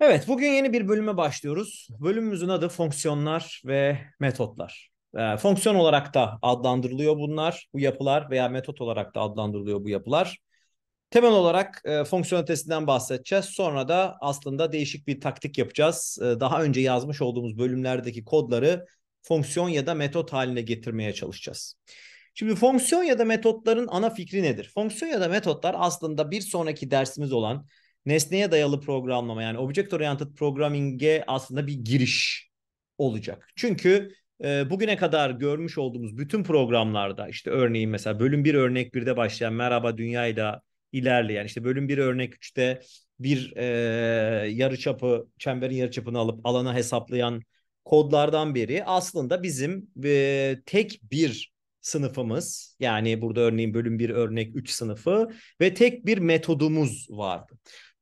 Evet, bugün yeni bir bölüme başlıyoruz. Bölümümüzün adı fonksiyonlar ve metotlar. E, fonksiyon olarak da adlandırılıyor bunlar, bu yapılar veya metot olarak da adlandırılıyor bu yapılar. Temel olarak e, testinden bahsedeceğiz. Sonra da aslında değişik bir taktik yapacağız. E, daha önce yazmış olduğumuz bölümlerdeki kodları fonksiyon ya da metot haline getirmeye çalışacağız. Şimdi fonksiyon ya da metotların ana fikri nedir? Fonksiyon ya da metotlar aslında bir sonraki dersimiz olan nesneye dayalı programlama yani object oriented programming'e aslında bir giriş olacak. Çünkü e, bugüne kadar görmüş olduğumuz bütün programlarda işte örneğin mesela bölüm 1 örnek 1'de başlayan merhaba dünyayla ilerleyen işte bölüm 1 örnek 3'te bir e, yarı çapı çemberin yarı çapını alıp alana hesaplayan kodlardan biri aslında bizim e, tek bir sınıfımız yani burada örneğin bölüm 1 örnek 3 sınıfı ve tek bir metodumuz vardı.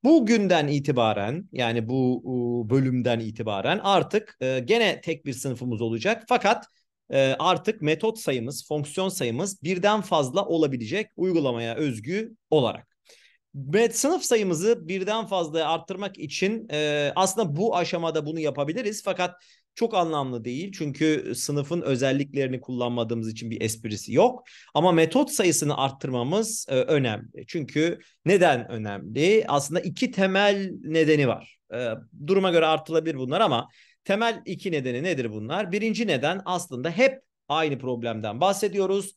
Bugünden itibaren yani bu bölümden itibaren artık e, gene tek bir sınıfımız olacak. Fakat e, artık metot sayımız, fonksiyon sayımız birden fazla olabilecek uygulamaya özgü olarak. Ve sınıf sayımızı birden fazla arttırmak için e, aslında bu aşamada bunu yapabiliriz. Fakat çok anlamlı değil. Çünkü sınıfın özelliklerini kullanmadığımız için bir esprisi yok. Ama metot sayısını arttırmamız e, önemli. Çünkü neden önemli? Aslında iki temel nedeni var. E, duruma göre artılabilir bunlar ama temel iki nedeni nedir bunlar? Birinci neden aslında hep aynı problemden bahsediyoruz.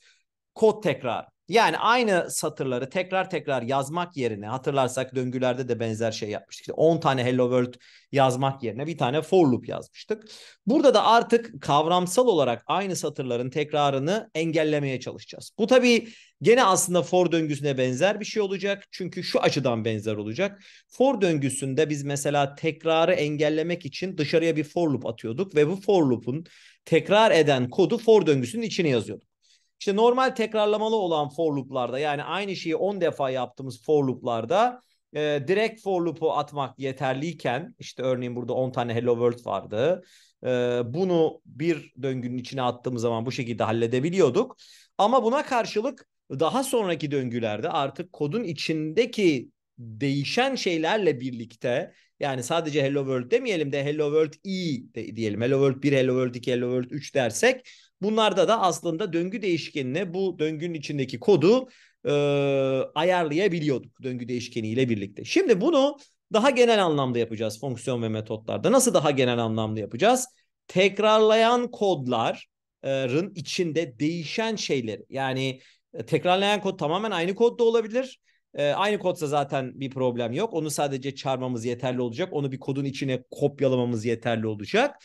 Kod tekrar. Yani aynı satırları tekrar tekrar yazmak yerine hatırlarsak döngülerde de benzer şey yapmıştık. İşte 10 tane hello world yazmak yerine bir tane for loop yazmıştık. Burada da artık kavramsal olarak aynı satırların tekrarını engellemeye çalışacağız. Bu tabii gene aslında for döngüsüne benzer bir şey olacak. Çünkü şu açıdan benzer olacak. For döngüsünde biz mesela tekrarı engellemek için dışarıya bir for loop atıyorduk ve bu for loop'un tekrar eden kodu for döngüsünün içine yazıyorduk. İşte normal tekrarlamalı olan for loop'larda yani aynı şeyi 10 defa yaptığımız for loop'larda e, direkt for loop'u atmak yeterliyken işte örneğin burada 10 tane hello world vardı. E, bunu bir döngünün içine attığımız zaman bu şekilde halledebiliyorduk. Ama buna karşılık daha sonraki döngülerde artık kodun içindeki değişen şeylerle birlikte yani sadece hello world demeyelim de hello world i e diyelim. Hello world 1, hello world 2, hello world 3 dersek Bunlarda da aslında döngü değişkenine bu döngünün içindeki kodu e, ayarlayabiliyorduk döngü değişkeniyle birlikte. Şimdi bunu daha genel anlamda yapacağız fonksiyon ve metotlarda. Nasıl daha genel anlamda yapacağız? Tekrarlayan kodların içinde değişen şeyleri yani e, tekrarlayan kod tamamen aynı kod da olabilir. E, aynı kodsa zaten bir problem yok. Onu sadece çağırmamız yeterli olacak. Onu bir kodun içine kopyalamamız yeterli olacak.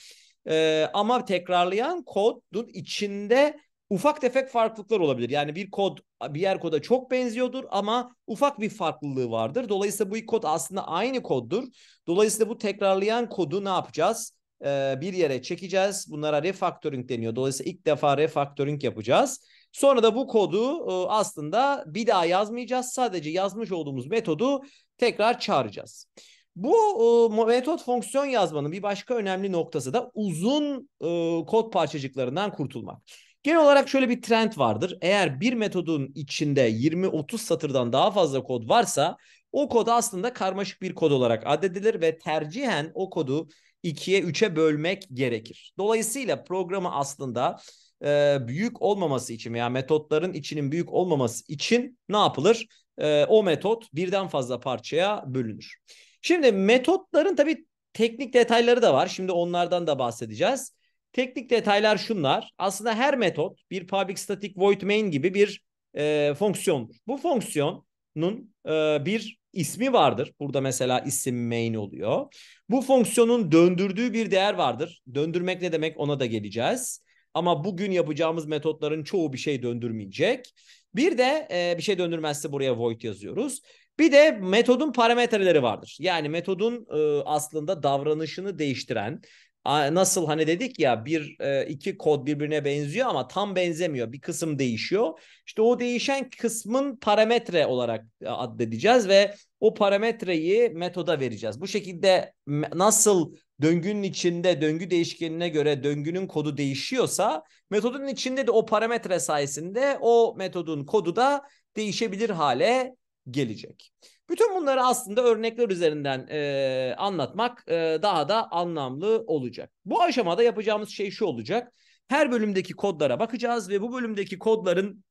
E, ama tekrarlayan kodun içinde ufak tefek farklılıklar olabilir. Yani bir kod bir yer koda çok benziyordur ama ufak bir farklılığı vardır. Dolayısıyla bu kod aslında aynı koddur. Dolayısıyla bu tekrarlayan kodu ne yapacağız? Ee, bir yere çekeceğiz. Bunlara refactoring deniyor. Dolayısıyla ilk defa refactoring yapacağız. Sonra da bu kodu e, aslında bir daha yazmayacağız. Sadece yazmış olduğumuz metodu tekrar çağıracağız. Bu e, metot fonksiyon yazmanın bir başka önemli noktası da uzun e, kod parçacıklarından kurtulmak. Genel olarak şöyle bir trend vardır. Eğer bir metodun içinde 20-30 satırdan daha fazla kod varsa o kod aslında karmaşık bir kod olarak addedilir ve tercihen o kodu 2'ye 3'e bölmek gerekir. Dolayısıyla programı aslında e, büyük olmaması için veya metotların içinin büyük olmaması için ne yapılır? E, o metot birden fazla parçaya bölünür. Şimdi metotların tabii teknik detayları da var. Şimdi onlardan da bahsedeceğiz. Teknik detaylar şunlar. Aslında her metot bir public static void main gibi bir e, fonksiyondur. Bu fonksiyonun e, bir ismi vardır. Burada mesela isim main oluyor. Bu fonksiyonun döndürdüğü bir değer vardır. Döndürmek ne demek ona da geleceğiz. Ama bugün yapacağımız metotların çoğu bir şey döndürmeyecek. Bir de e, bir şey döndürmezse buraya void yazıyoruz. Bir de metodun parametreleri vardır. Yani metodun e, aslında davranışını değiştiren nasıl hani dedik ya bir e, iki kod birbirine benziyor ama tam benzemiyor. Bir kısım değişiyor. İşte o değişen kısmın parametre olarak e, addedeceğiz ve o parametreyi metoda vereceğiz. Bu şekilde nasıl döngünün içinde döngü değişkenine göre döngünün kodu değişiyorsa metodun içinde de o parametre sayesinde o metodun kodu da değişebilir hale gelecek. Bütün bunları aslında örnekler üzerinden e, anlatmak e, daha da anlamlı olacak. Bu aşamada yapacağımız şey şu olacak. Her bölümdeki kodlara bakacağız ve bu bölümdeki kodların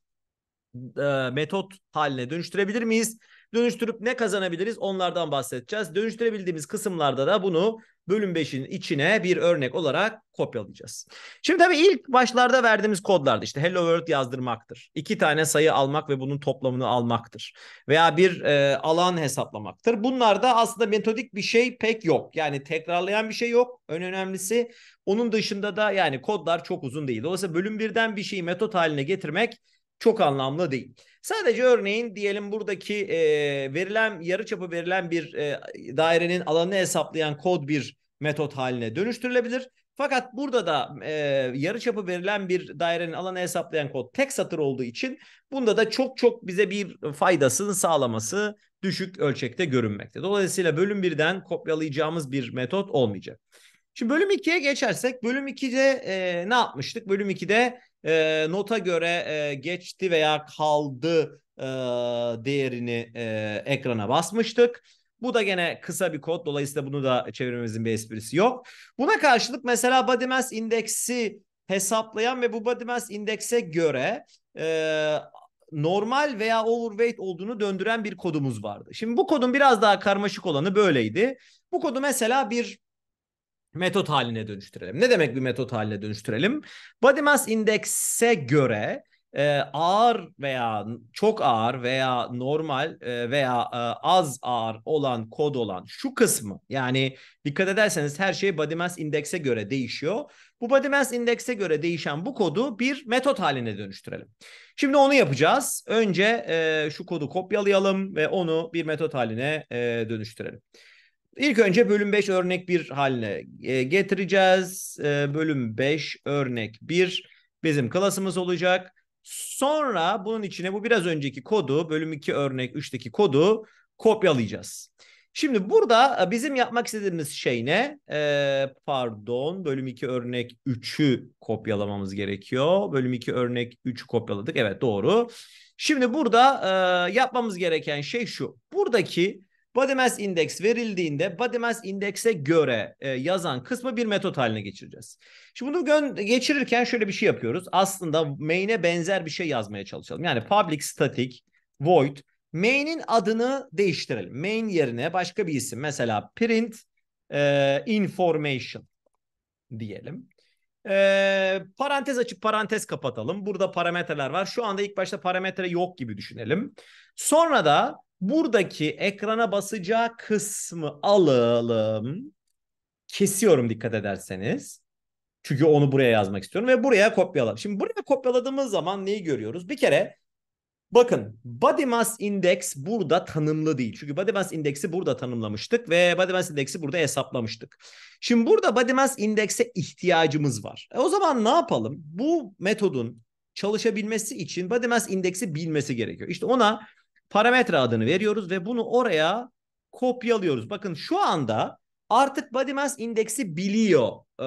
e, metot haline dönüştürebilir miyiz? Dönüştürüp ne kazanabiliriz onlardan bahsedeceğiz. Dönüştürebildiğimiz kısımlarda da bunu bölüm 5'in içine bir örnek olarak kopyalayacağız. Şimdi tabii ilk başlarda verdiğimiz kodlarda işte hello world yazdırmaktır. İki tane sayı almak ve bunun toplamını almaktır. Veya bir e, alan hesaplamaktır. Bunlarda aslında metodik bir şey pek yok. Yani tekrarlayan bir şey yok. En önemlisi onun dışında da yani kodlar çok uzun değil. Dolayısıyla bölüm birden bir şeyi metot haline getirmek çok anlamlı değil. Sadece örneğin diyelim buradaki e, verilen yarıçapı verilen bir e, dairenin alanını hesaplayan kod bir metot haline dönüştürülebilir. Fakat burada da e, yarıçapı verilen bir dairenin alanı hesaplayan kod tek satır olduğu için bunda da çok çok bize bir faydasını sağlaması düşük ölçekte görünmekte. Dolayısıyla bölüm 1'den kopyalayacağımız bir metot olmayacak. Şimdi bölüm 2'ye geçersek bölüm 2'de e, ne yapmıştık? Bölüm 2'de e, nota göre e, geçti veya kaldı e, değerini e, ekrana basmıştık. Bu da gene kısa bir kod. Dolayısıyla bunu da çevirmemizin bir esprisi yok. Buna karşılık mesela body mass indeksi hesaplayan ve bu body mass indekse göre e, normal veya overweight olduğunu döndüren bir kodumuz vardı. Şimdi bu kodun biraz daha karmaşık olanı böyleydi. Bu kodu mesela bir metot haline dönüştürelim. Ne demek bir metot haline dönüştürelim? Body mass index'e göre e, ağır veya çok ağır veya normal e, veya e, az ağır olan kod olan şu kısmı yani dikkat ederseniz her şey body mass index'e göre değişiyor. Bu body mass index'e göre değişen bu kodu bir metot haline dönüştürelim. Şimdi onu yapacağız. Önce e, şu kodu kopyalayalım ve onu bir metot haline e, dönüştürelim. İlk önce bölüm 5 örnek 1 haline e, getireceğiz. E, bölüm 5 örnek 1 bizim klasımız olacak. Sonra bunun içine bu biraz önceki kodu bölüm 2 örnek 3'teki kodu kopyalayacağız. Şimdi burada e, bizim yapmak istediğimiz şey ne? pardon bölüm 2 örnek 3'ü kopyalamamız gerekiyor. Bölüm 2 örnek 3'ü kopyaladık. Evet doğru. Şimdi burada yapmamız gereken şey şu. Buradaki Body mass index verildiğinde body mass index'e göre e, yazan kısmı bir metot haline geçireceğiz. Şimdi bunu geçirirken şöyle bir şey yapıyoruz. Aslında main'e benzer bir şey yazmaya çalışalım. Yani public static void main'in adını değiştirelim. Main yerine başka bir isim mesela print e, information diyelim. E, parantez açıp parantez kapatalım. Burada parametreler var. Şu anda ilk başta parametre yok gibi düşünelim. Sonra da Buradaki ekrana basacağı kısmı alalım. Kesiyorum dikkat ederseniz. Çünkü onu buraya yazmak istiyorum ve buraya kopyalayalım. Şimdi buraya kopyaladığımız zaman neyi görüyoruz? Bir kere Bakın body mass index burada tanımlı değil. Çünkü body mass indeksi burada tanımlamıştık ve body mass indeksi burada hesaplamıştık. Şimdi burada body mass indekse ihtiyacımız var. E o zaman ne yapalım? Bu metodun çalışabilmesi için body mass indeksi bilmesi gerekiyor. İşte ona parametre adını veriyoruz ve bunu oraya kopyalıyoruz. Bakın şu anda artık body mass indeksi biliyor e,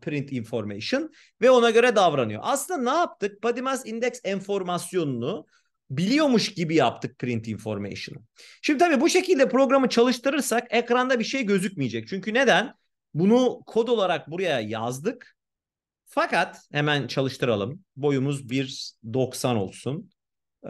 print information ve ona göre davranıyor. Aslında ne yaptık? Body mass index enformasyonunu biliyormuş gibi yaptık print information'ı. Şimdi tabii bu şekilde programı çalıştırırsak ekranda bir şey gözükmeyecek. Çünkü neden? Bunu kod olarak buraya yazdık. Fakat hemen çalıştıralım. Boyumuz 1.90 olsun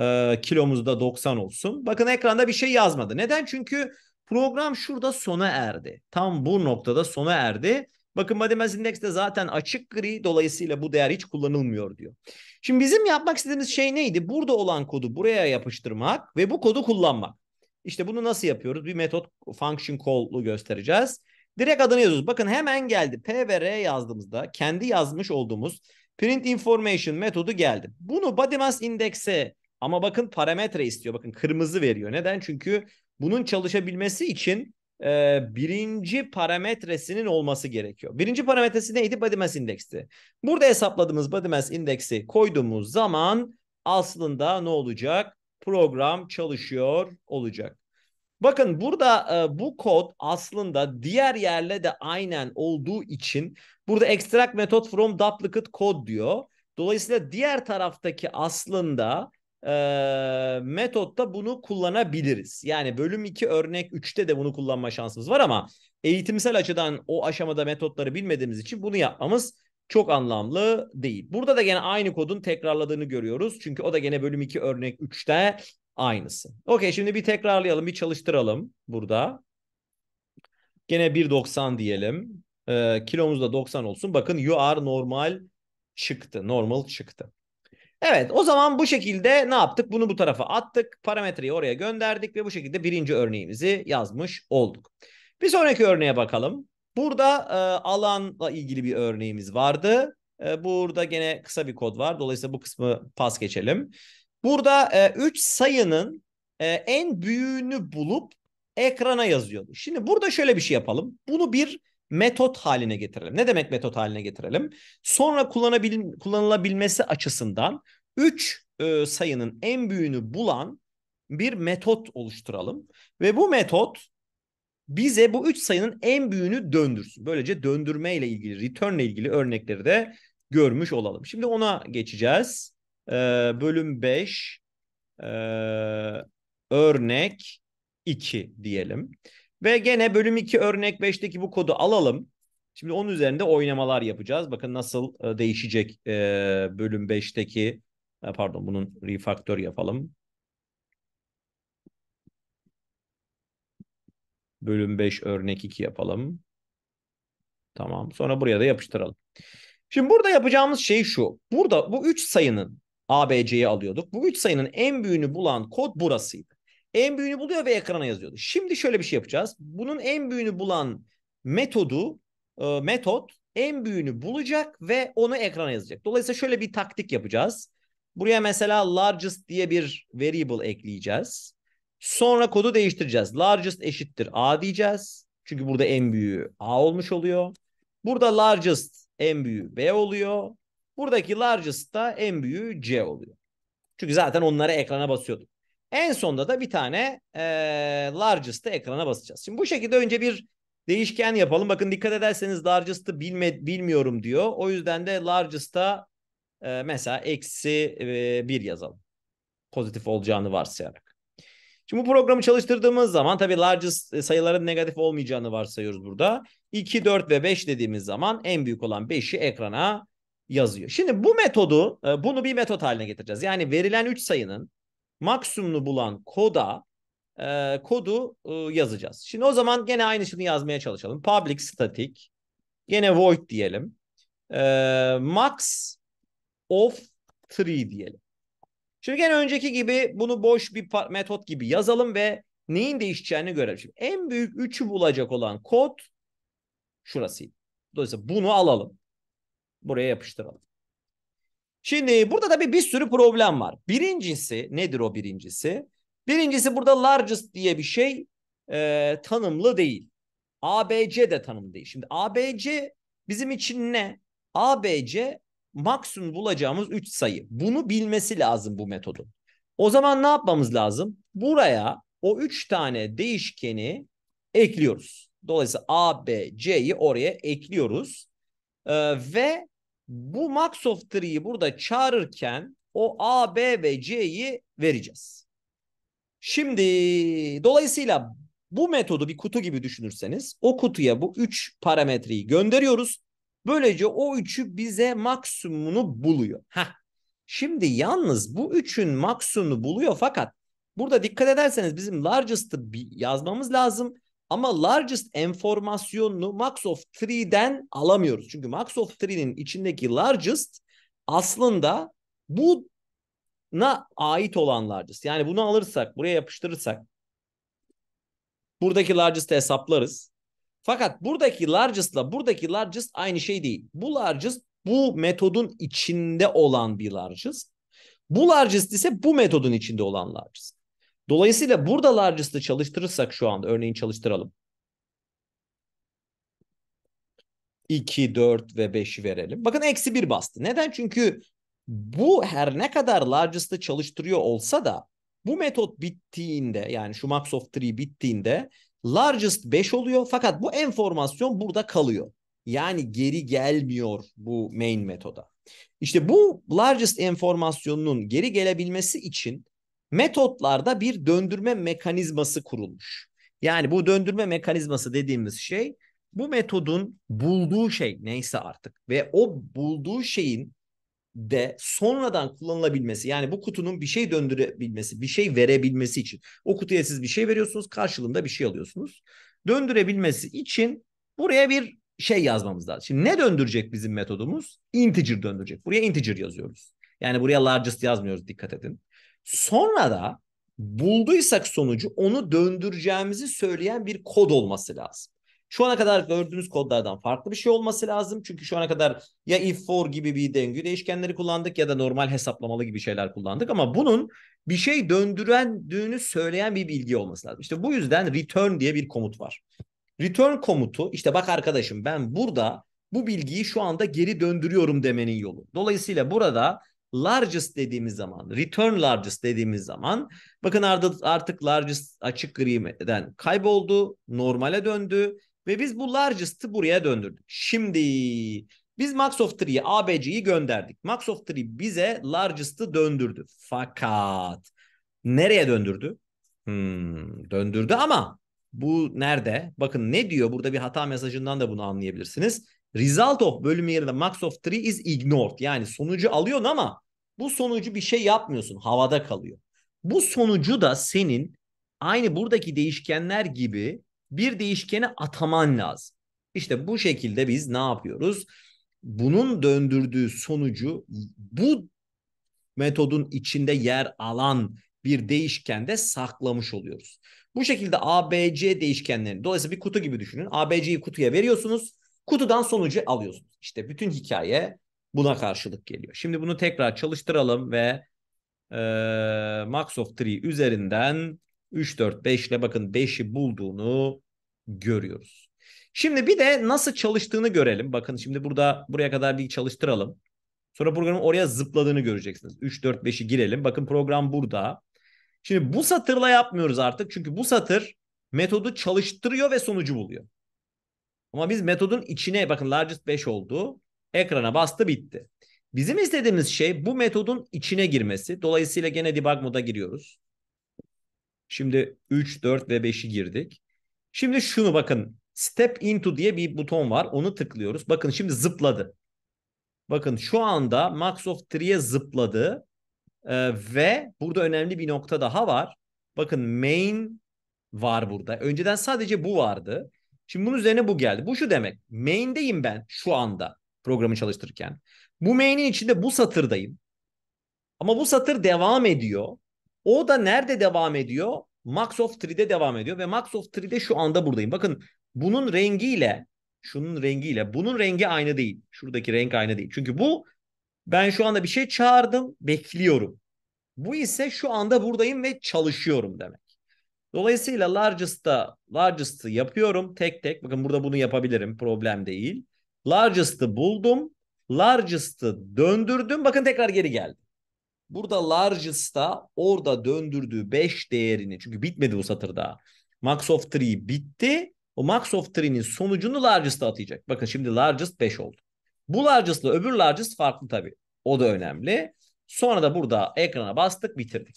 e, kilomuz 90 olsun. Bakın ekranda bir şey yazmadı. Neden? Çünkü program şurada sona erdi. Tam bu noktada sona erdi. Bakın body mass index de zaten açık gri dolayısıyla bu değer hiç kullanılmıyor diyor. Şimdi bizim yapmak istediğimiz şey neydi? Burada olan kodu buraya yapıştırmak ve bu kodu kullanmak. İşte bunu nasıl yapıyoruz? Bir metot function call'lu göstereceğiz. Direkt adını yazıyoruz. Bakın hemen geldi. P ve R yazdığımızda kendi yazmış olduğumuz print information metodu geldi. Bunu body mass index'e ama bakın parametre istiyor. Bakın kırmızı veriyor. Neden? Çünkü bunun çalışabilmesi için e, birinci parametresinin olması gerekiyor. Birinci parametresi neydi? Body mass indeksi. Burada hesapladığımız body mass indeksi koyduğumuz zaman aslında ne olacak? Program çalışıyor olacak. Bakın burada e, bu kod aslında diğer yerle de aynen olduğu için burada extract method from duplicate code diyor. Dolayısıyla diğer taraftaki aslında e, metotta bunu kullanabiliriz. Yani bölüm 2 örnek 3'te de bunu kullanma şansımız var ama eğitimsel açıdan o aşamada metotları bilmediğimiz için bunu yapmamız çok anlamlı değil. Burada da gene aynı kodun tekrarladığını görüyoruz. Çünkü o da gene bölüm 2 örnek 3'te aynısı. Okey şimdi bir tekrarlayalım, bir çalıştıralım burada. Gene 1.90 diyelim. E, kilomuz da 90 olsun. Bakın you are normal çıktı. Normal çıktı. Evet o zaman bu şekilde ne yaptık? Bunu bu tarafa attık. Parametreyi oraya gönderdik ve bu şekilde birinci örneğimizi yazmış olduk. Bir sonraki örneğe bakalım. Burada e, alanla ilgili bir örneğimiz vardı. E, burada gene kısa bir kod var. Dolayısıyla bu kısmı pas geçelim. Burada 3 e, sayının e, en büyüğünü bulup ekrana yazıyordu. Şimdi burada şöyle bir şey yapalım. Bunu bir metot haline getirelim. Ne demek metot haline getirelim? Sonra kullanabil, kullanılabilmesi açısından 3 e, sayının en büyüğünü bulan bir metot oluşturalım. Ve bu metot bize bu 3 sayının en büyüğünü döndürsün. Böylece döndürme ile ilgili, return ile ilgili örnekleri de görmüş olalım. Şimdi ona geçeceğiz. Ee, bölüm 5 e, örnek 2 diyelim. Ve gene bölüm 2 örnek 5'teki bu kodu alalım. Şimdi onun üzerinde oynamalar yapacağız. Bakın nasıl e, değişecek e, bölüm 5'teki e, pardon bunun refaktör yapalım. Bölüm 5 örnek 2 yapalım. Tamam. Sonra buraya da yapıştıralım. Şimdi burada yapacağımız şey şu. Burada bu 3 sayının ABC'yi alıyorduk. Bu 3 sayının en büyüğünü bulan kod burasıydı. En büyüğünü buluyor ve ekrana yazıyordu. Şimdi şöyle bir şey yapacağız. Bunun en büyüğünü bulan metodu, e, metot en büyüğünü bulacak ve onu ekrana yazacak. Dolayısıyla şöyle bir taktik yapacağız. Buraya mesela largest diye bir variable ekleyeceğiz. Sonra kodu değiştireceğiz. Largest eşittir a diyeceğiz. Çünkü burada en büyüğü a olmuş oluyor. Burada largest en büyüğü b oluyor. Buradaki largest da en büyüğü c oluyor. Çünkü zaten onları ekrana basıyorduk. En sonda da bir tane e, largest'ı ekrana basacağız. Şimdi bu şekilde önce bir değişken yapalım. Bakın dikkat ederseniz largest'ı bilme, bilmiyorum diyor. O yüzden de largest'a e, mesela eksi e, 1 yazalım. Pozitif olacağını varsayarak. Şimdi bu programı çalıştırdığımız zaman tabii largest e, sayıların negatif olmayacağını varsayıyoruz burada. 2, 4 ve 5 dediğimiz zaman en büyük olan 5'i ekrana yazıyor. Şimdi bu metodu e, bunu bir metot haline getireceğiz. Yani verilen 3 sayının maksimumunu bulan koda e, kodu e, yazacağız. Şimdi o zaman gene aynı şeyi yazmaya çalışalım. Public static gene void diyelim. E, max of 3 diyelim. Şimdi gene önceki gibi bunu boş bir metot gibi yazalım ve neyin değişeceğini görelim. Şimdi en büyük 3'ü bulacak olan kod şurasıydı. Dolayısıyla bunu alalım. Buraya yapıştıralım. Şimdi burada tabii bir sürü problem var. Birincisi nedir o birincisi? Birincisi burada largest diye bir şey e, tanımlı değil. ABC de tanımlı değil. Şimdi ABC bizim için ne? ABC maksimum bulacağımız 3 sayı. Bunu bilmesi lazım bu metodun. O zaman ne yapmamız lazım? Buraya o 3 tane değişkeni ekliyoruz. Dolayısıyla A, oraya ekliyoruz. Ee, ve bu max of 3'yi burada çağırırken o A, B ve C'yi vereceğiz. Şimdi dolayısıyla bu metodu bir kutu gibi düşünürseniz o kutuya bu 3 parametreyi gönderiyoruz. Böylece o üçü bize maksimumunu buluyor. Heh. Şimdi yalnız bu üçün maksimumunu buluyor fakat burada dikkat ederseniz bizim largest'ı yazmamız lazım. Ama largest enformasyonunu max of 3'den alamıyoruz. Çünkü max of 3'nin içindeki largest aslında bu na ait olan largest. Yani bunu alırsak, buraya yapıştırırsak buradaki largest'ı hesaplarız. Fakat buradaki largest'la buradaki largest aynı şey değil. Bu largest bu metodun içinde olan bir largest. Bu largest ise bu metodun içinde olan largest. Dolayısıyla burada largest'ı çalıştırırsak şu anda örneğin çalıştıralım. 2, 4 ve 5'i verelim. Bakın eksi 1 bastı. Neden? Çünkü bu her ne kadar largest'ı çalıştırıyor olsa da bu metot bittiğinde yani şu max of 3 bittiğinde largest 5 oluyor fakat bu enformasyon burada kalıyor. Yani geri gelmiyor bu main metoda. İşte bu largest enformasyonunun geri gelebilmesi için metotlarda bir döndürme mekanizması kurulmuş. Yani bu döndürme mekanizması dediğimiz şey bu metodun bulduğu şey neyse artık ve o bulduğu şeyin de sonradan kullanılabilmesi yani bu kutunun bir şey döndürebilmesi, bir şey verebilmesi için o kutuya siz bir şey veriyorsunuz, karşılığında bir şey alıyorsunuz. Döndürebilmesi için buraya bir şey yazmamız lazım. Şimdi ne döndürecek bizim metodumuz? Integer döndürecek. Buraya integer yazıyoruz. Yani buraya largest yazmıyoruz dikkat edin. Sonra da bulduysak sonucu onu döndüreceğimizi söyleyen bir kod olması lazım. Şu ana kadar gördüğünüz kodlardan farklı bir şey olması lazım. Çünkü şu ana kadar ya if for gibi bir döngü değişkenleri kullandık ya da normal hesaplamalı gibi şeyler kullandık ama bunun bir şey döndürendiğini söyleyen bir bilgi olması lazım. İşte bu yüzden return diye bir komut var. Return komutu işte bak arkadaşım ben burada bu bilgiyi şu anda geri döndürüyorum demenin yolu. Dolayısıyla burada largest dediğimiz zaman, return largest dediğimiz zaman bakın artık largest açık griden kayboldu, normale döndü ve biz bu largest'ı buraya döndürdük. Şimdi biz max of 3'yi ABC'yi gönderdik. Max of 3 bize largest'ı döndürdü. Fakat nereye döndürdü? Hmm, döndürdü ama bu nerede? Bakın ne diyor? Burada bir hata mesajından da bunu anlayabilirsiniz. Result of bölümü yerine max of 3 is ignored. Yani sonucu alıyorsun ama bu sonucu bir şey yapmıyorsun. Havada kalıyor. Bu sonucu da senin aynı buradaki değişkenler gibi bir değişkene ataman lazım. İşte bu şekilde biz ne yapıyoruz? Bunun döndürdüğü sonucu bu metodun içinde yer alan bir değişkende saklamış oluyoruz. Bu şekilde ABC değişkenlerini dolayısıyla bir kutu gibi düşünün. ABC'yi kutuya veriyorsunuz. Kutudan sonucu alıyorsunuz. İşte bütün hikaye buna karşılık geliyor. Şimdi bunu tekrar çalıştıralım ve e, Max of 3 üzerinden 3, 4, 5 ile bakın 5'i bulduğunu görüyoruz. Şimdi bir de nasıl çalıştığını görelim. Bakın şimdi burada buraya kadar bir çalıştıralım. Sonra programın oraya zıpladığını göreceksiniz. 3, 4, 5'i girelim. Bakın program burada. Şimdi bu satırla yapmıyoruz artık. Çünkü bu satır metodu çalıştırıyor ve sonucu buluyor. Ama biz metodun içine bakın largest 5 oldu. Ekrana bastı bitti. Bizim istediğimiz şey bu metodun içine girmesi. Dolayısıyla gene debug moda giriyoruz. Şimdi 3, 4 ve 5'i girdik. Şimdi şunu bakın. Step into diye bir buton var. Onu tıklıyoruz. Bakın şimdi zıpladı. Bakın şu anda Max of 3'ye zıpladı. Ee, ve burada önemli bir nokta daha var. Bakın main var burada. Önceden sadece bu vardı. Şimdi bunun üzerine bu geldi. Bu şu demek. Main'deyim ben şu anda programı çalıştırırken. Bu main'in içinde bu satırdayım. Ama bu satır devam ediyor. O da nerede devam ediyor? Max of 3'de devam ediyor ve Max of 3'de şu anda buradayım. Bakın bunun rengiyle şunun rengiyle bunun rengi aynı değil. Şuradaki renk aynı değil. Çünkü bu ben şu anda bir şey çağırdım, bekliyorum. Bu ise şu anda buradayım ve çalışıyorum demek. Dolayısıyla largestı largest'ı yapıyorum tek tek. Bakın burada bunu yapabilirim. Problem değil. Largest'ı buldum. Largest'ı döndürdüm. Bakın tekrar geri geldi. Burada largest'ta orada döndürdüğü 5 değerini çünkü bitmedi bu satırda. Max of 3 bitti. O max of 3'nin sonucunu largest'a atayacak. Bakın şimdi largest 5 oldu. Bu largest'la öbür largest farklı tabii. O da önemli. Sonra da burada ekrana bastık bitirdik.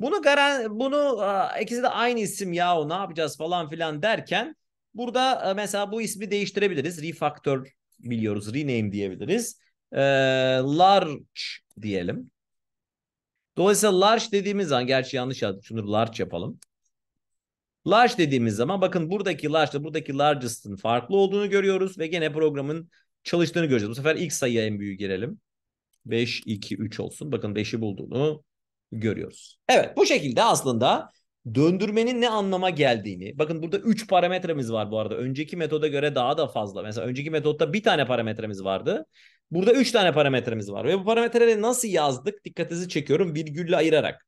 Bunu garan bunu ikisi de aynı isim ya o ne yapacağız falan filan derken burada e, mesela bu ismi değiştirebiliriz. Refactor biliyoruz. Rename diyebiliriz. E, large diyelim. Dolayısıyla large dediğimiz zaman gerçi yanlış yazdım. Şunu large yapalım. Large dediğimiz zaman bakın buradaki large ile buradaki largest'ın farklı olduğunu görüyoruz ve gene programın çalıştığını göreceğiz. Bu sefer ilk sayıya en büyük girelim. 5, 2, 3 olsun. Bakın 5'i bulduğunu görüyoruz. Evet bu şekilde aslında döndürmenin ne anlama geldiğini. Bakın burada 3 parametremiz var bu arada. Önceki metoda göre daha da fazla. Mesela önceki metotta bir tane parametremiz vardı. Burada 3 tane parametremiz var. Ve bu parametreleri nasıl yazdık? Dikkatinizi çekiyorum virgülle ayırarak.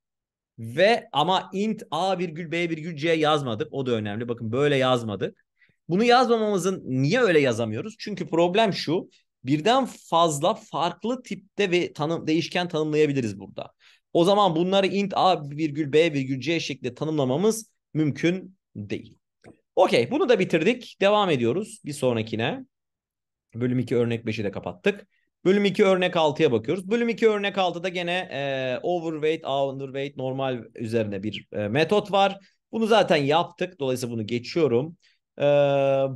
Ve ama int a virgül b virgül c yazmadık. O da önemli. Bakın böyle yazmadık. Bunu yazmamamızın niye öyle yazamıyoruz? Çünkü problem şu. Birden fazla farklı tipte ve tanım, değişken tanımlayabiliriz burada. O zaman bunları int a virgül b virgül c şeklinde tanımlamamız mümkün değil. Okey bunu da bitirdik. Devam ediyoruz bir sonrakine. Bölüm 2 örnek 5'i de kapattık. Bölüm 2 örnek 6'ya bakıyoruz. Bölüm 2 örnek 6'da gene e, overweight, underweight, normal üzerine bir e, metot var. Bunu zaten yaptık. Dolayısıyla bunu geçiyorum. E,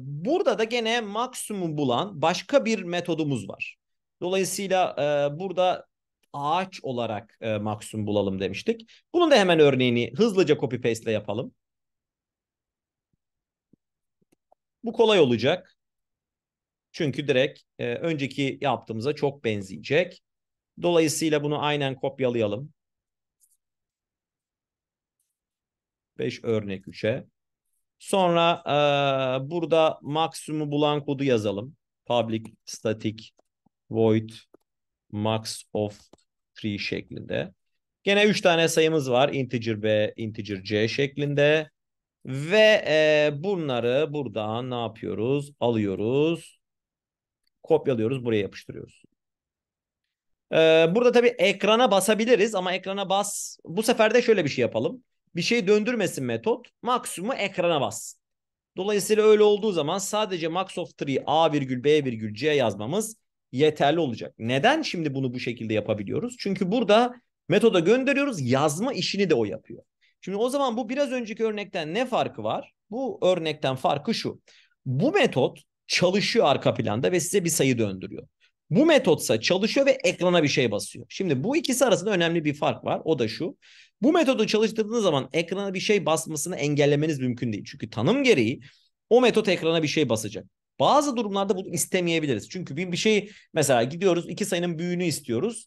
burada da gene maksimum bulan başka bir metodumuz var. Dolayısıyla e, burada ağaç olarak e, maksimum bulalım demiştik. Bunun da hemen örneğini hızlıca copy paste ile yapalım. Bu kolay olacak. Çünkü direkt e, önceki yaptığımıza çok benzeyecek. Dolayısıyla bunu aynen kopyalayalım. 5 örnek 3'e. Sonra e, burada maksimumu bulan kodu yazalım. Public static void max of 3 şeklinde. Gene 3 tane sayımız var. Integer B, integer C şeklinde. Ve e, bunları buradan ne yapıyoruz? Alıyoruz. Kopyalıyoruz. Buraya yapıştırıyoruz. Ee, burada tabii ekrana basabiliriz ama ekrana bas. Bu sefer de şöyle bir şey yapalım. Bir şey döndürmesin metot. Maksimum ekrana bas. Dolayısıyla öyle olduğu zaman sadece max of 3 a virgül b virgül c yazmamız yeterli olacak. Neden şimdi bunu bu şekilde yapabiliyoruz? Çünkü burada metoda gönderiyoruz. Yazma işini de o yapıyor. Şimdi o zaman bu biraz önceki örnekten ne farkı var? Bu örnekten farkı şu. Bu metot çalışıyor arka planda ve size bir sayı döndürüyor. Bu metotsa çalışıyor ve ekrana bir şey basıyor. Şimdi bu ikisi arasında önemli bir fark var. O da şu. Bu metodu çalıştırdığınız zaman ekrana bir şey basmasını engellemeniz mümkün değil. Çünkü tanım gereği o metot ekrana bir şey basacak. Bazı durumlarda bunu istemeyebiliriz. Çünkü bir, bir şey mesela gidiyoruz iki sayının büyüğünü istiyoruz.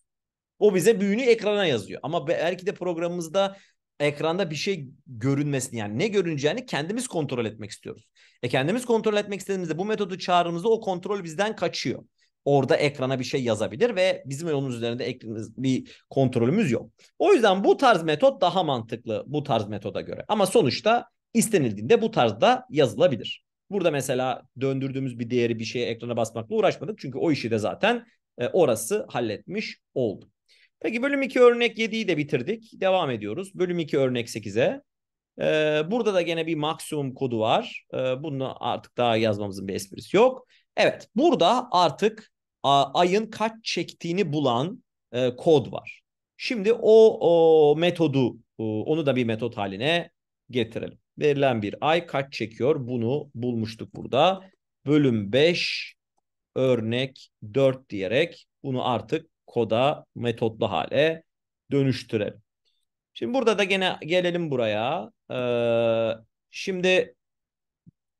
O bize büyüğünü ekrana yazıyor. Ama belki de programımızda ekranda bir şey görünmesini yani ne görüneceğini kendimiz kontrol etmek istiyoruz. E kendimiz kontrol etmek istediğimizde bu metodu çağırdığımızda o kontrol bizden kaçıyor. Orada ekrana bir şey yazabilir ve bizim yolumuz üzerinde bir kontrolümüz yok. O yüzden bu tarz metot daha mantıklı bu tarz metoda göre. Ama sonuçta istenildiğinde bu tarzda yazılabilir. Burada mesela döndürdüğümüz bir değeri bir şeye ekrana basmakla uğraşmadık. Çünkü o işi de zaten e, orası halletmiş oldu. Peki bölüm 2 örnek 7'yi de bitirdik. Devam ediyoruz. Bölüm 2 örnek 8'e. Ee, burada da gene bir maksimum kodu var. Ee, bunu artık daha yazmamızın bir esprisi yok. Evet burada artık a, ayın kaç çektiğini bulan e, kod var. Şimdi o, o metodu onu da bir metot haline getirelim. Verilen bir ay kaç çekiyor? Bunu bulmuştuk burada. Bölüm 5 örnek 4 diyerek bunu artık koda metotlu hale dönüştürelim. Şimdi burada da gene gelelim buraya. Ee, şimdi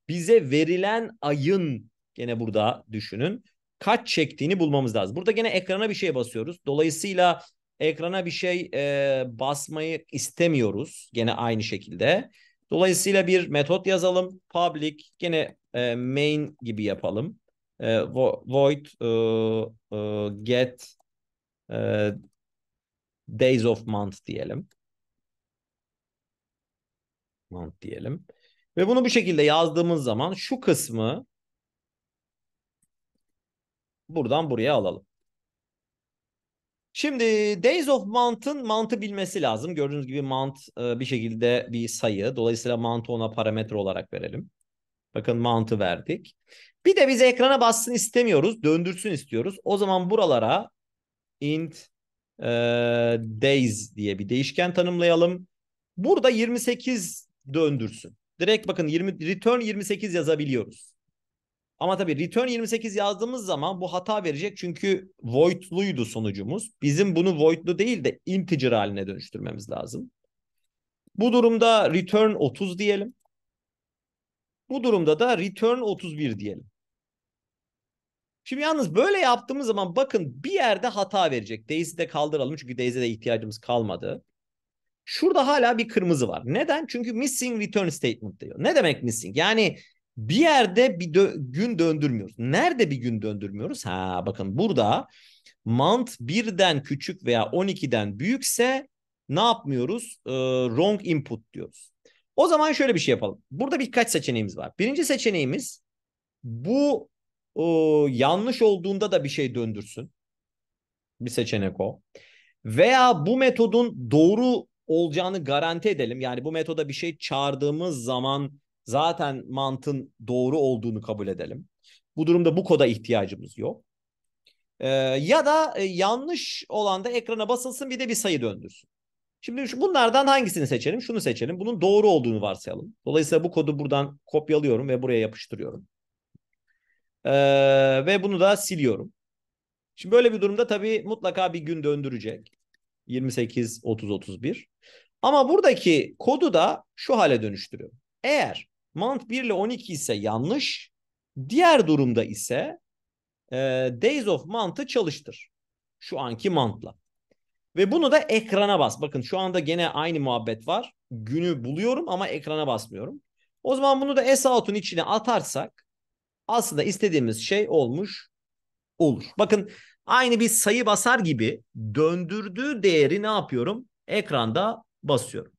bize verilen ayın gene burada düşünün kaç çektiğini bulmamız lazım. Burada gene ekrana bir şey basıyoruz. Dolayısıyla ekrana bir şey e, basmayı istemiyoruz. Gene aynı şekilde. Dolayısıyla bir metot yazalım. Public gene e, main gibi yapalım. E, vo void e, e, get e, days of month diyelim. Month diyelim. Ve bunu bu şekilde yazdığımız zaman şu kısmı buradan buraya alalım. Şimdi Days of Mount'ın mantı bilmesi lazım. Gördüğünüz gibi mant e, bir şekilde bir sayı. Dolayısıyla mount'u ona parametre olarak verelim. Bakın mantı verdik. Bir de bize ekrana bassın istemiyoruz. Döndürsün istiyoruz. O zaman buralara int e, days diye bir değişken tanımlayalım. Burada 28 döndürsün. Direkt bakın 20 return 28 yazabiliyoruz. Ama tabii return 28 yazdığımız zaman bu hata verecek çünkü void'luydu sonucumuz. Bizim bunu void'lu değil de integer haline dönüştürmemiz lazım. Bu durumda return 30 diyelim. Bu durumda da return 31 diyelim. Şimdi yalnız böyle yaptığımız zaman bakın bir yerde hata verecek. Daisy de kaldıralım çünkü Daisy'e de ihtiyacımız kalmadı. Şurada hala bir kırmızı var. Neden? Çünkü missing return statement diyor. Ne demek missing? Yani bir yerde bir dö- gün döndürmüyoruz. Nerede bir gün döndürmüyoruz? Ha bakın burada mant birden küçük veya 12'den büyükse ne yapmıyoruz? Ee, wrong input diyoruz. O zaman şöyle bir şey yapalım. Burada birkaç seçeneğimiz var. Birinci seçeneğimiz bu e, yanlış olduğunda da bir şey döndürsün. Bir seçenek o. Veya bu metodun doğru olacağını garanti edelim. Yani bu metoda bir şey çağırdığımız zaman zaten mantın doğru olduğunu kabul edelim. Bu durumda bu koda ihtiyacımız yok. Ee, ya da e, yanlış olan da ekrana basılsın bir de bir sayı döndürsün. Şimdi şu, bunlardan hangisini seçelim? Şunu seçelim. Bunun doğru olduğunu varsayalım. Dolayısıyla bu kodu buradan kopyalıyorum ve buraya yapıştırıyorum. Ee, ve bunu da siliyorum. Şimdi böyle bir durumda tabii mutlaka bir gün döndürecek. 28, 30, 31. Ama buradaki kodu da şu hale dönüştürüyorum. Eğer Mount 1 ile 12 ise yanlış. Diğer durumda ise e, Days of Mount'ı çalıştır. Şu anki Mount'la. Ve bunu da ekrana bas. Bakın şu anda gene aynı muhabbet var. Günü buluyorum ama ekrana basmıyorum. O zaman bunu da S-Out'un içine atarsak aslında istediğimiz şey olmuş olur. Bakın aynı bir sayı basar gibi döndürdüğü değeri ne yapıyorum? Ekranda basıyorum.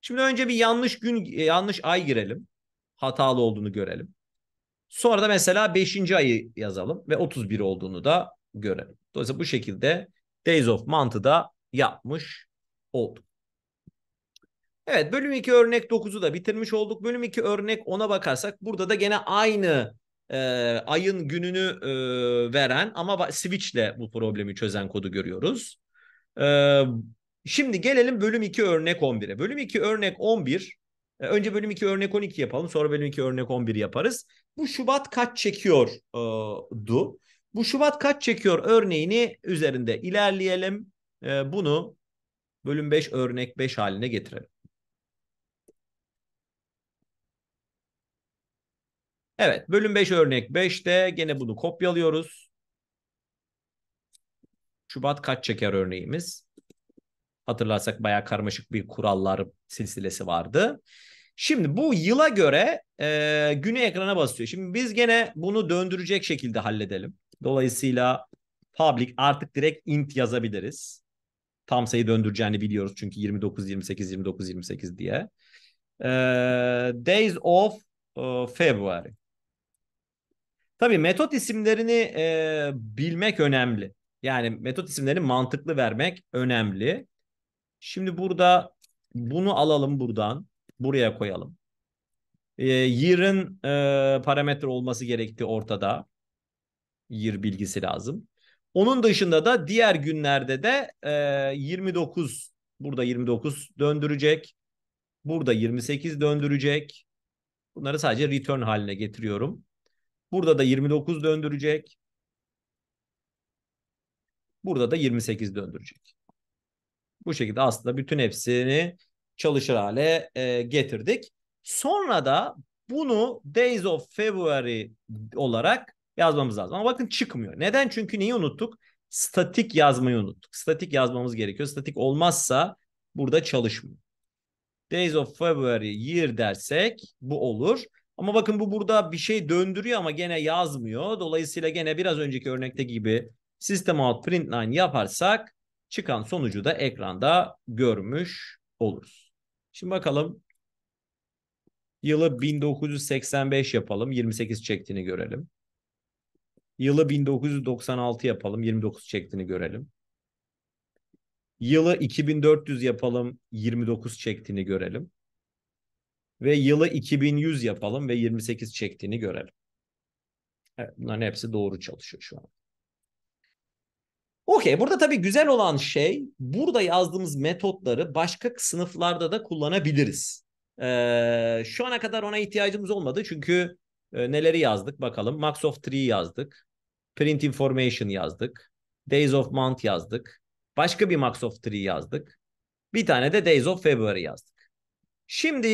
Şimdi önce bir yanlış gün yanlış ay girelim hatalı olduğunu görelim. Sonra da mesela 5. ayı yazalım ve 31 olduğunu da görelim. Dolayısıyla bu şekilde Days of Mant'ı da yapmış olduk. Evet bölüm 2 örnek 9'u da bitirmiş olduk. Bölüm 2 örnek 10'a bakarsak burada da gene aynı e, ayın gününü e, veren ama switch ile bu problemi çözen kodu görüyoruz. E, şimdi gelelim bölüm 2 örnek 11'e. Bölüm 2 örnek 11 e, önce bölüm 2 örnek 12 yapalım. Sonra bölüm 2 örnek 11 yaparız. Bu Şubat kaç çekiyordu? E, Bu Şubat kaç çekiyor örneğini üzerinde ilerleyelim. E, bunu bölüm 5 örnek 5 haline getirelim. Evet bölüm 5 örnek 5'te gene bunu kopyalıyoruz. Şubat kaç çeker örneğimiz? Hatırlarsak bayağı karmaşık bir kurallar silsilesi vardı. Şimdi bu yıla göre e, güne ekrana basıyor. Şimdi biz gene bunu döndürecek şekilde halledelim. Dolayısıyla public artık direkt int yazabiliriz. Tam sayı döndüreceğini biliyoruz çünkü 29, 28, 29, 28 diye. E, days of e, February. Tabii metot isimlerini e, bilmek önemli. Yani metot isimlerini mantıklı vermek önemli. Şimdi burada bunu alalım buradan. Buraya koyalım. E, year'ın e, parametre olması gerektiği ortada. Year bilgisi lazım. Onun dışında da diğer günlerde de e, 29 burada 29 döndürecek. Burada 28 döndürecek. Bunları sadece return haline getiriyorum. Burada da 29 döndürecek. Burada da 28 döndürecek. Bu şekilde aslında bütün hepsini çalışır hale e, getirdik. Sonra da bunu Days of February olarak yazmamız lazım. Ama bakın çıkmıyor. Neden? Çünkü neyi unuttuk? Statik yazmayı unuttuk. Statik yazmamız gerekiyor. Statik olmazsa burada çalışmıyor. Days of February year dersek bu olur. Ama bakın bu burada bir şey döndürüyor ama gene yazmıyor. Dolayısıyla gene biraz önceki örnekte gibi system out print line yaparsak çıkan sonucu da ekranda görmüş oluruz. Şimdi bakalım yılı 1985 yapalım 28 çektiğini görelim. Yılı 1996 yapalım 29 çektiğini görelim. Yılı 2400 yapalım 29 çektiğini görelim. Ve yılı 2100 yapalım ve 28 çektiğini görelim. Evet, bunların hepsi doğru çalışıyor şu an. Okey burada tabii güzel olan şey burada yazdığımız metotları başka sınıflarda da kullanabiliriz. Ee, şu ana kadar ona ihtiyacımız olmadı çünkü e, neleri yazdık bakalım. Max of 3 yazdık. Print information yazdık. Days of month yazdık. Başka bir Max of 3 yazdık. Bir tane de Days of February yazdık. Şimdi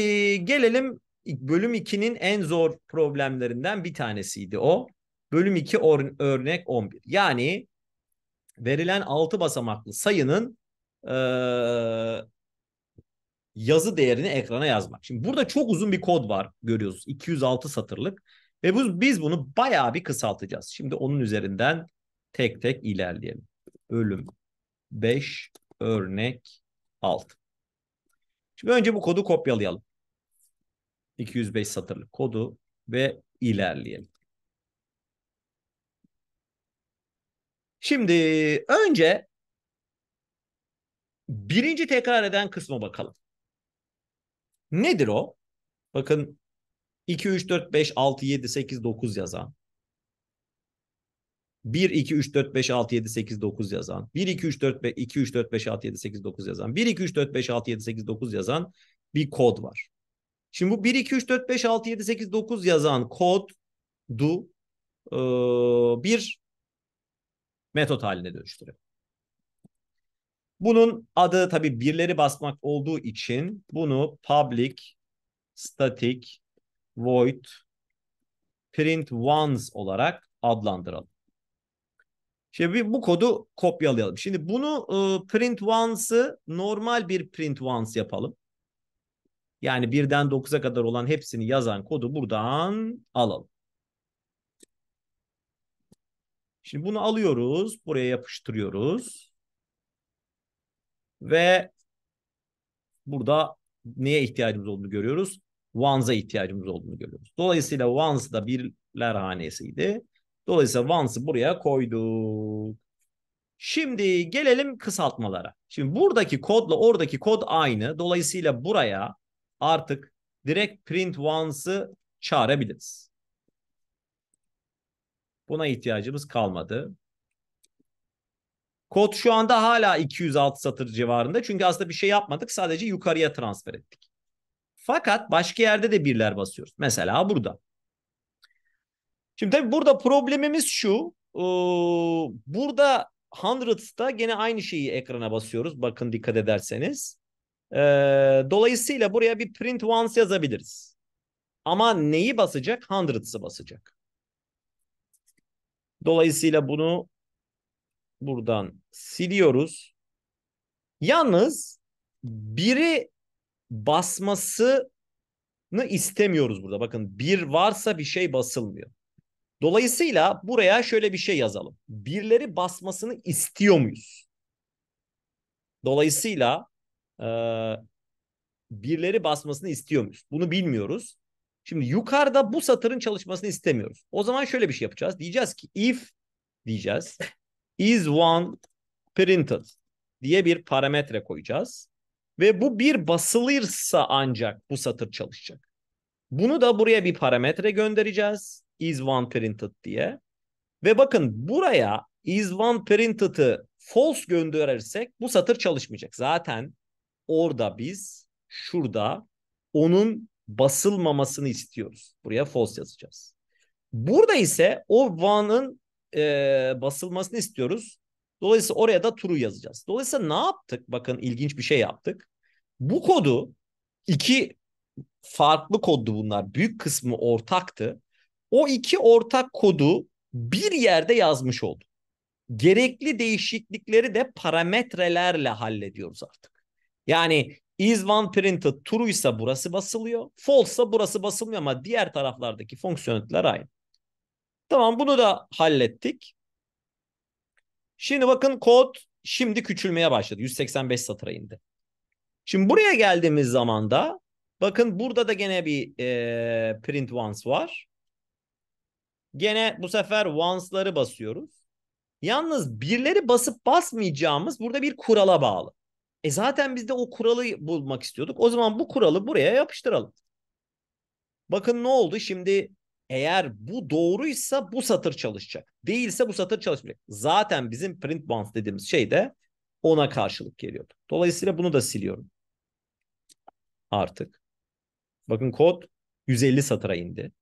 gelelim bölüm 2'nin en zor problemlerinden bir tanesiydi o. Bölüm 2 örnek 11. Yani verilen 6 basamaklı sayının e, yazı değerini ekrana yazmak. Şimdi burada çok uzun bir kod var görüyoruz. 206 satırlık. Ve bu, biz bunu bayağı bir kısaltacağız. Şimdi onun üzerinden tek tek ilerleyelim. Ölüm 5, örnek 6. Şimdi önce bu kodu kopyalayalım. 205 satırlık kodu ve ilerleyelim. Şimdi önce birinci tekrar eden kısmı bakalım. Nedir o? Bakın 2, 3, 4, 5, 6, 7, 8, 9 yazan. 1, 2, 3, 4, 5, 6, 7, 8, 9 yazan. 1, 2, 3, 4, 5, 2, 3, 4, 5, 6, 7, 8, 9 yazan. 1, 2, 3, 4, 5, 6, 7, 8, 9 yazan bir kod var. Şimdi bu 1, 2, 3, 4, 5, 6, 7, 8, 9 yazan koddu. Ee, bir metot haline dönüştürelim. Bunun adı tabii birleri basmak olduğu için bunu public static void print once olarak adlandıralım. Şimdi bu kodu kopyalayalım. Şimdi bunu e, print once'ı normal bir print once yapalım. Yani birden 9'a kadar olan hepsini yazan kodu buradan alalım. Şimdi bunu alıyoruz. Buraya yapıştırıyoruz. Ve burada neye ihtiyacımız olduğunu görüyoruz. Ones'a ihtiyacımız olduğunu görüyoruz. Dolayısıyla once da birler hanesiydi. Dolayısıyla ones'ı buraya koyduk. Şimdi gelelim kısaltmalara. Şimdi buradaki kodla oradaki kod aynı. Dolayısıyla buraya artık direkt print ones'ı çağırabiliriz. Buna ihtiyacımız kalmadı. Kod şu anda hala 206 satır civarında. Çünkü aslında bir şey yapmadık. Sadece yukarıya transfer ettik. Fakat başka yerde de birler basıyoruz. Mesela burada. Şimdi tabii burada problemimiz şu. Ee, burada Hundreds'ta gene aynı şeyi ekrana basıyoruz. Bakın dikkat ederseniz. Ee, dolayısıyla buraya bir print once yazabiliriz. Ama neyi basacak? Hundreds'ı basacak. Dolayısıyla bunu buradan siliyoruz. Yalnız biri basmasını istemiyoruz burada. Bakın bir varsa bir şey basılmıyor. Dolayısıyla buraya şöyle bir şey yazalım. Birleri basmasını istiyor muyuz? Dolayısıyla e, birleri basmasını istiyor muyuz? Bunu bilmiyoruz. Şimdi yukarıda bu satırın çalışmasını istemiyoruz. O zaman şöyle bir şey yapacağız. Diyeceğiz ki if diyeceğiz. Is one printed diye bir parametre koyacağız. Ve bu bir basılırsa ancak bu satır çalışacak. Bunu da buraya bir parametre göndereceğiz. Is one printed diye. Ve bakın buraya is one printed'ı false gönderirsek bu satır çalışmayacak. Zaten orada biz şurada onun basılmamasını istiyoruz. Buraya false yazacağız. Burada ise o van'ın e, basılmasını istiyoruz. Dolayısıyla oraya da true yazacağız. Dolayısıyla ne yaptık? Bakın ilginç bir şey yaptık. Bu kodu iki farklı koddu bunlar. Büyük kısmı ortaktı. O iki ortak kodu bir yerde yazmış olduk. Gerekli değişiklikleri de parametrelerle hallediyoruz artık. Yani is one printed true ise burası basılıyor. false ise burası basılmıyor ama diğer taraflardaki fonksiyonetler aynı. Tamam bunu da hallettik. Şimdi bakın kod şimdi küçülmeye başladı. 185 satıra indi. Şimdi buraya geldiğimiz zaman da bakın burada da gene bir e, print once var. Gene bu sefer once'ları basıyoruz. Yalnız birleri basıp basmayacağımız burada bir kurala bağlı. E zaten biz de o kuralı bulmak istiyorduk. O zaman bu kuralı buraya yapıştıralım. Bakın ne oldu? Şimdi eğer bu doğruysa bu satır çalışacak. Değilse bu satır çalışmayacak. Zaten bizim print once dediğimiz şey de ona karşılık geliyordu. Dolayısıyla bunu da siliyorum. Artık. Bakın kod 150 satıra indi.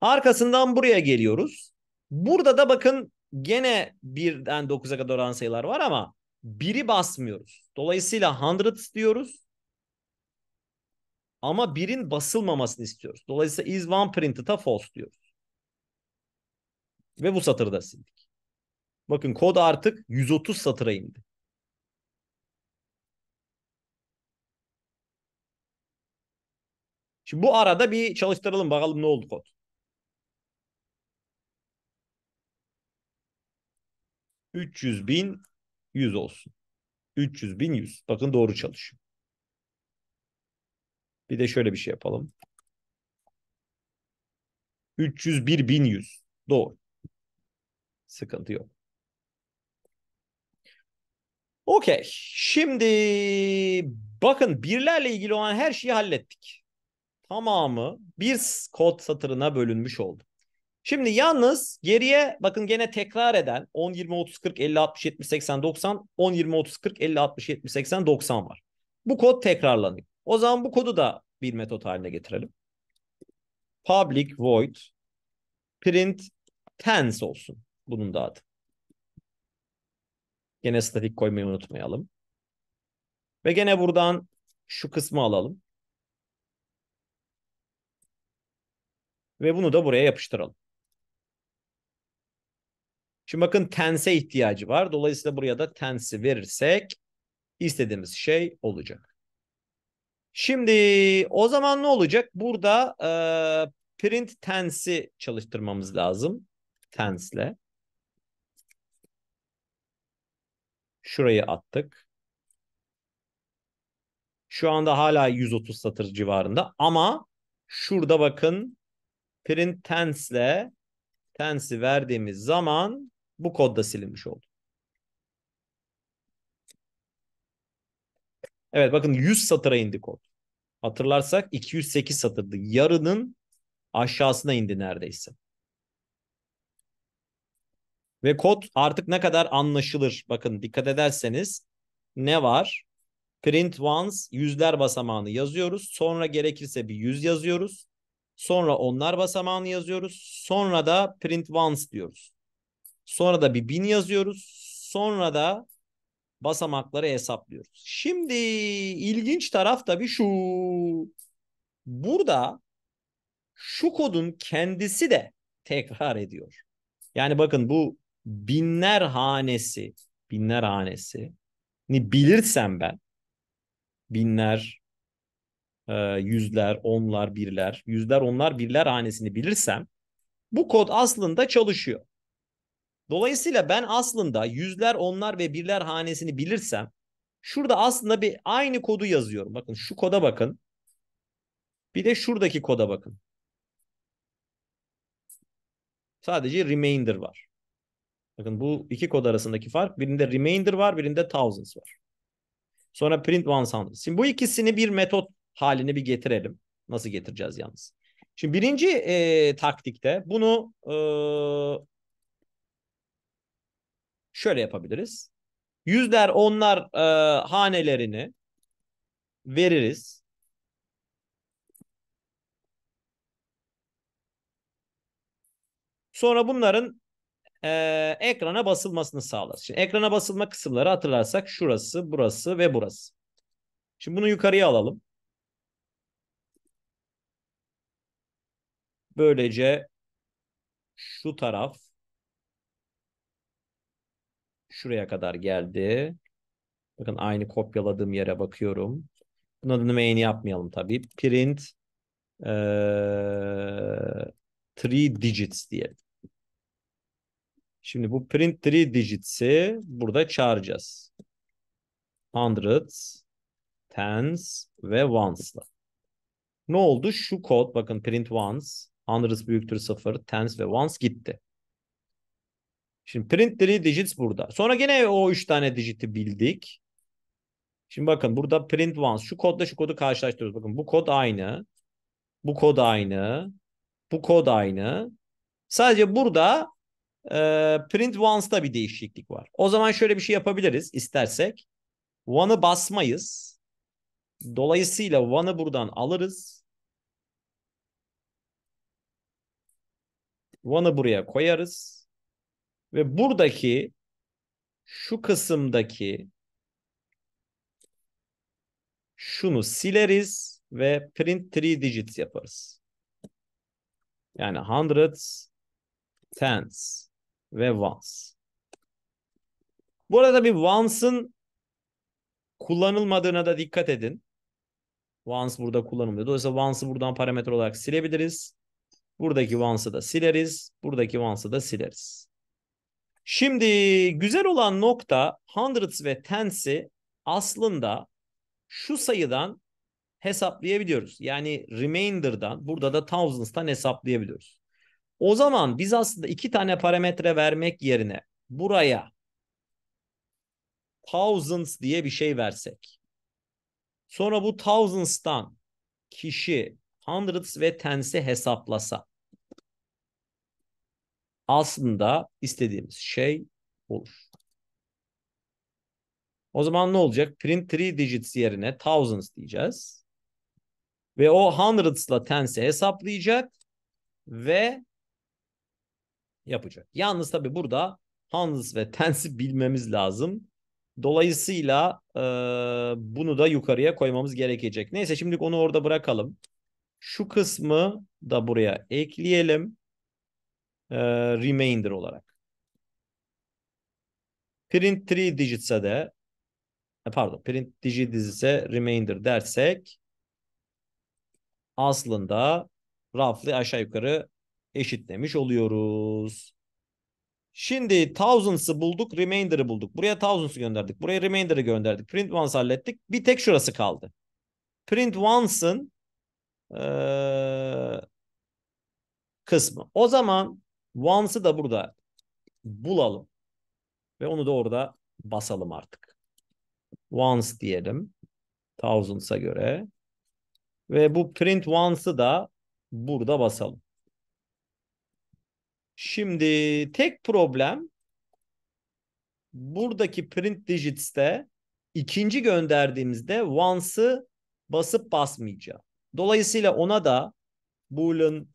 Arkasından buraya geliyoruz. Burada da bakın gene birden 9'a kadar olan sayılar var ama biri basmıyoruz. Dolayısıyla 100 istiyoruz. Ama birin basılmamasını istiyoruz. Dolayısıyla is one printed'a false diyoruz. Ve bu satırda sildik. Bakın kod artık 130 satıra indi. Şimdi bu arada bir çalıştıralım bakalım ne oldu kod. Üç bin 100 olsun. 300, bin 100. Bakın doğru çalışıyor. Bir de şöyle bir şey yapalım. 301, bin 100. Doğru. Sıkıntı yok. Okey. Şimdi bakın birlerle ilgili olan her şeyi hallettik. Tamamı bir kod satırına bölünmüş oldu. Şimdi yalnız geriye bakın gene tekrar eden 10 20 30 40 50 60 70 80 90 10 20 30 40 50 60 70 80 90 var. Bu kod tekrarlanıyor. O zaman bu kodu da bir metot haline getirelim. Public void print tens olsun bunun da adı. Gene statik koymayı unutmayalım. Ve gene buradan şu kısmı alalım. Ve bunu da buraya yapıştıralım. Şimdi bakın tense ihtiyacı var. Dolayısıyla buraya da tensi verirsek istediğimiz şey olacak. Şimdi o zaman ne olacak? Burada e, print tensi çalıştırmamız lazım. Tensle. Şurayı attık. Şu anda hala 130 satır civarında ama şurada bakın print tensle tensi verdiğimiz zaman bu kod da silinmiş oldu. Evet bakın 100 satıra indi kod. Hatırlarsak 208 satırdı. Yarının aşağısına indi neredeyse. Ve kod artık ne kadar anlaşılır. Bakın dikkat ederseniz ne var? Print once yüzler basamağını yazıyoruz. Sonra gerekirse bir yüz yazıyoruz. Sonra onlar basamağını yazıyoruz. Sonra da print once diyoruz. Sonra da bir bin yazıyoruz. Sonra da basamakları hesaplıyoruz. Şimdi ilginç taraf tabii şu. Burada şu kodun kendisi de tekrar ediyor. Yani bakın bu binler hanesi, binler hanesi ni bilirsem ben binler, e, yüzler, onlar, birler, yüzler, onlar, birler hanesini bilirsem bu kod aslında çalışıyor. Dolayısıyla ben aslında yüzler, onlar ve birler hanesini bilirsem şurada aslında bir aynı kodu yazıyorum. Bakın şu koda bakın. Bir de şuradaki koda bakın. Sadece remainder var. Bakın bu iki kod arasındaki fark birinde remainder var birinde thousands var. Sonra print one hundred. Şimdi bu ikisini bir metot haline bir getirelim. Nasıl getireceğiz yalnız? Şimdi birinci e, taktikte bunu e, şöyle yapabiliriz. Yüzler onlar e, hanelerini veririz. Sonra bunların e, ekrana basılmasını sağlar. Şimdi ekrana basılma kısımları hatırlarsak şurası, burası ve burası. Şimdi bunu yukarıya alalım. Böylece şu taraf Şuraya kadar geldi. Bakın aynı kopyaladığım yere bakıyorum. Bunun adını main yapmayalım tabii. Print ee, three digits diyelim. Şimdi bu print three digits'i burada çağıracağız. Hundreds, tens ve ones'la. Ne oldu? Şu kod bakın print ones, hundreds büyüktür 0, tens ve ones gitti. Şimdi print 3 digits burada. Sonra gene o 3 tane digiti bildik. Şimdi bakın burada print once. Şu kodla şu kodu karşılaştırıyoruz. Bakın bu kod aynı. Bu kod aynı. Bu kod aynı. Sadece burada e, print once'da bir değişiklik var. O zaman şöyle bir şey yapabiliriz istersek. One'ı basmayız. Dolayısıyla one'ı buradan alırız. One'ı buraya koyarız. Ve buradaki şu kısımdaki şunu sileriz ve print 3 digits yaparız. Yani hundreds, tens ve ones. Bu arada bir ones'ın kullanılmadığına da dikkat edin. Ones burada kullanılmıyor. Dolayısıyla onesı buradan parametre olarak silebiliriz. Buradaki onesı da sileriz. Buradaki onesı da sileriz. Şimdi güzel olan nokta hundreds ve tens'i aslında şu sayıdan hesaplayabiliyoruz. Yani remainder'dan burada da thousands'tan hesaplayabiliyoruz. O zaman biz aslında iki tane parametre vermek yerine buraya thousands diye bir şey versek. Sonra bu thousands'tan kişi hundreds ve tens'i hesaplasa aslında istediğimiz şey olur. O zaman ne olacak? Print 3 digits yerine thousands diyeceğiz. Ve o hundreds ile tens'i hesaplayacak ve yapacak. Yalnız tabi burada hundreds ve tens'i bilmemiz lazım. Dolayısıyla e, bunu da yukarıya koymamız gerekecek. Neyse şimdilik onu orada bırakalım. Şu kısmı da buraya ekleyelim e, remainder olarak. Print 3 digits'e de e, pardon print digit dizise remainder dersek aslında raflı aşağı yukarı eşitlemiş oluyoruz. Şimdi thousands'ı bulduk, remainder'ı bulduk. Buraya thousands'ı gönderdik. Buraya remainder'ı gönderdik. Print once hallettik. Bir tek şurası kaldı. Print once'ın ee, kısmı. O zaman Once'ı da burada bulalım. Ve onu da orada basalım artık. Once diyelim. Thousands'a göre. Ve bu print once'ı da burada basalım. Şimdi tek problem buradaki print digits'te ikinci gönderdiğimizde once'ı basıp basmayacağım. Dolayısıyla ona da boolean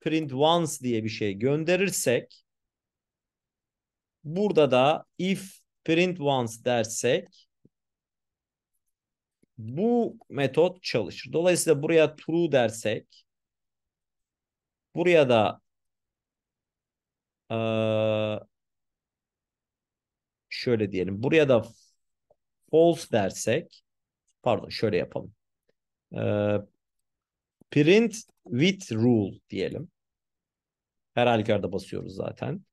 print once diye bir şey gönderirsek burada da if print once dersek bu metot çalışır. Dolayısıyla buraya true dersek buraya da e, şöyle diyelim. Buraya da false dersek pardon şöyle yapalım. E, Print with rule diyelim. Her halükarda basıyoruz zaten.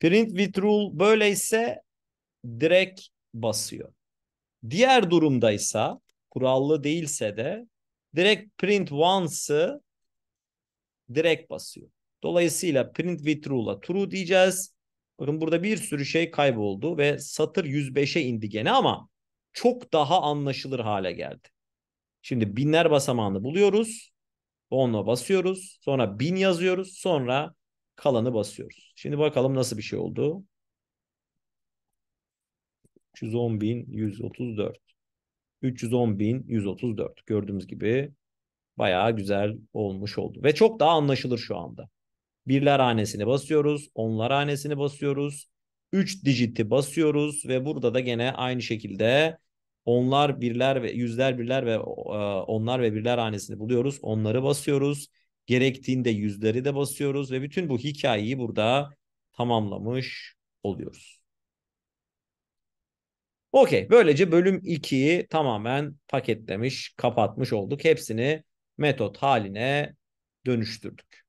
Print with rule böyleyse direkt basıyor. Diğer durumdaysa kurallı değilse de direkt print once'ı direkt basıyor. Dolayısıyla print with rule'a true diyeceğiz. Bakın burada bir sürü şey kayboldu ve satır 105'e indi gene ama çok daha anlaşılır hale geldi. Şimdi binler basamağını buluyoruz. Onla basıyoruz. Sonra bin yazıyoruz. Sonra kalanı basıyoruz. Şimdi bakalım nasıl bir şey oldu. 310.134 310.134 gördüğümüz gibi bayağı güzel olmuş oldu. Ve çok daha anlaşılır şu anda. Birler hanesini basıyoruz. Onlar hanesini basıyoruz. 3 digiti basıyoruz ve burada da gene aynı şekilde onlar, birler ve yüzler, birler ve e, onlar ve birler hanesini buluyoruz. Onları basıyoruz. Gerektiğinde yüzleri de basıyoruz ve bütün bu hikayeyi burada tamamlamış oluyoruz. Okey, böylece bölüm 2'yi tamamen paketlemiş, kapatmış olduk. Hepsini metot haline dönüştürdük.